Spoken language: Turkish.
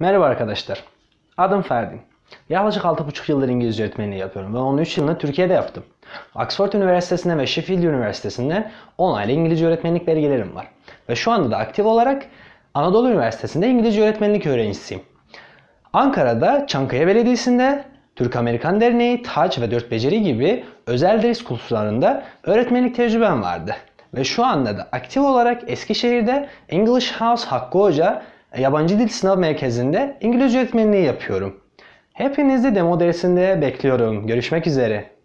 Merhaba arkadaşlar. Adım Ferdi. Yaklaşık 6,5 yıldır İngilizce öğretmenliği yapıyorum ve onun 3 yılını Türkiye'de yaptım. Oxford Üniversitesi'nde ve Sheffield Üniversitesi'nde online İngilizce öğretmenlik belgelerim var. Ve şu anda da aktif olarak Anadolu Üniversitesi'nde İngilizce öğretmenlik öğrencisiyim. Ankara'da Çankaya Belediyesi'nde Türk Amerikan Derneği, Taç ve dört Beceri gibi özel ders kurslarında öğretmenlik tecrübem vardı. Ve şu anda da aktif olarak Eskişehir'de English House Hakkı Hoca e, yabancı dil sınav merkezinde İngilizce öğretmenliği yapıyorum. Hepinizi demo dersinde bekliyorum. Görüşmek üzere.